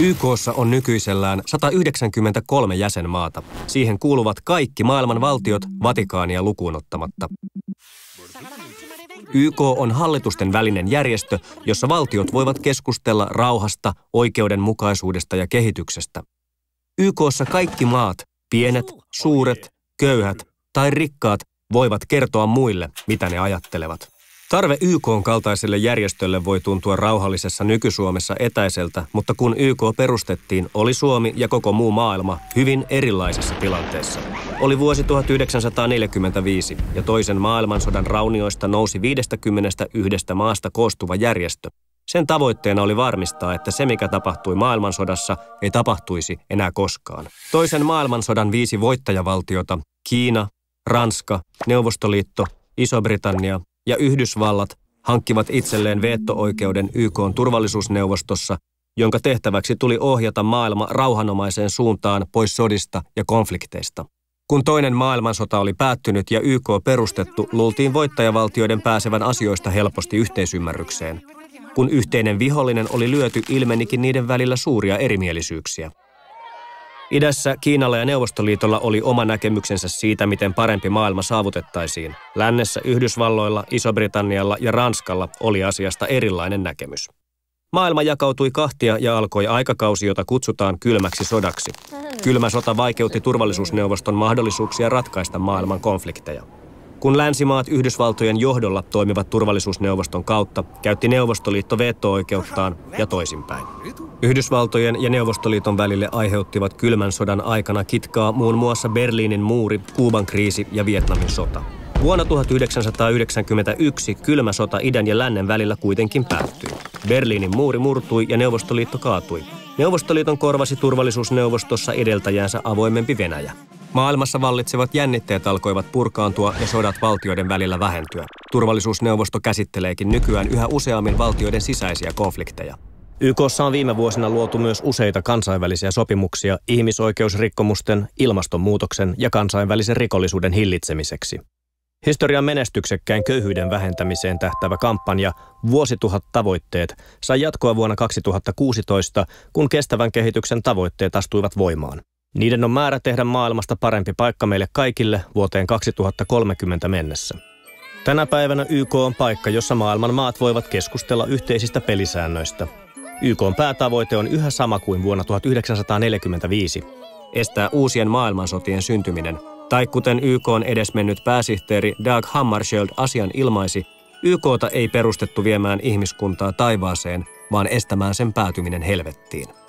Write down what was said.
YKssa on nykyisellään 193 jäsenmaata. Siihen kuuluvat kaikki maailman valtiot Vatikaania lukuun ottamatta. YK on hallitusten välinen järjestö, jossa valtiot voivat keskustella rauhasta, oikeudenmukaisuudesta ja kehityksestä. YKssa kaikki maat, pienet, suuret, köyhät tai rikkaat, voivat kertoa muille, mitä ne ajattelevat. Tarve YK kaltaiselle järjestölle voi tuntua rauhallisessa nyky-Suomessa etäiseltä, mutta kun YK perustettiin, oli Suomi ja koko muu maailma hyvin erilaisessa tilanteessa. Oli vuosi 1945 ja toisen maailmansodan raunioista nousi 51 maasta koostuva järjestö. Sen tavoitteena oli varmistaa, että se mikä tapahtui maailmansodassa ei tapahtuisi enää koskaan. Toisen maailmansodan viisi voittajavaltiota, Kiina, Ranska, Neuvostoliitto, Iso-Britannia ja Yhdysvallat hankkivat itselleen veetto-oikeuden YK turvallisuusneuvostossa, jonka tehtäväksi tuli ohjata maailma rauhanomaiseen suuntaan pois sodista ja konflikteista. Kun toinen maailmansota oli päättynyt ja YK perustettu, luultiin voittajavaltioiden pääsevän asioista helposti yhteisymmärrykseen. Kun yhteinen vihollinen oli lyöty, ilmenikin niiden välillä suuria erimielisyyksiä. Idässä Kiinalla ja Neuvostoliitolla oli oma näkemyksensä siitä, miten parempi maailma saavutettaisiin. Lännessä Yhdysvalloilla, Iso-Britannialla ja Ranskalla oli asiasta erilainen näkemys. Maailma jakautui kahtia ja alkoi aikakausi, jota kutsutaan kylmäksi sodaksi. Kylmä sota vaikeutti turvallisuusneuvoston mahdollisuuksia ratkaista maailman konflikteja. Kun länsimaat Yhdysvaltojen johdolla toimivat turvallisuusneuvoston kautta, käytti Neuvostoliitto veto-oikeuttaan ja toisinpäin. Yhdysvaltojen ja Neuvostoliiton välille aiheuttivat kylmän sodan aikana kitkaa muun muassa Berliinin muuri, Kuuban kriisi ja Vietnamin sota. Vuonna 1991 kylmä sota idän ja lännen välillä kuitenkin päättyi. Berliinin muuri murtui ja Neuvostoliitto kaatui. Neuvostoliiton korvasi turvallisuusneuvostossa edeltäjänsä avoimempi Venäjä. Maailmassa vallitsevat jännitteet alkoivat purkaantua ja sodat valtioiden välillä vähentyä. Turvallisuusneuvosto käsitteleekin nykyään yhä useammin valtioiden sisäisiä konflikteja. YKssa on viime vuosina luotu myös useita kansainvälisiä sopimuksia ihmisoikeusrikkomusten, ilmastonmuutoksen ja kansainvälisen rikollisuuden hillitsemiseksi. Historian menestyksekkäin köyhyyden vähentämiseen tähtävä kampanja Vuosituhat tavoitteet sai jatkoa vuonna 2016, kun kestävän kehityksen tavoitteet astuivat voimaan. Niiden on määrä tehdä maailmasta parempi paikka meille kaikille vuoteen 2030 mennessä. Tänä päivänä YK on paikka, jossa maailman maat voivat keskustella yhteisistä pelisäännöistä. YK on päätavoite on yhä sama kuin vuonna 1945. Estää uusien maailmansotien syntyminen. Tai kuten YK on edesmennyt pääsihteeri Dag Hammarskjöld asian ilmaisi, YKta ei perustettu viemään ihmiskuntaa taivaaseen, vaan estämään sen päätyminen helvettiin.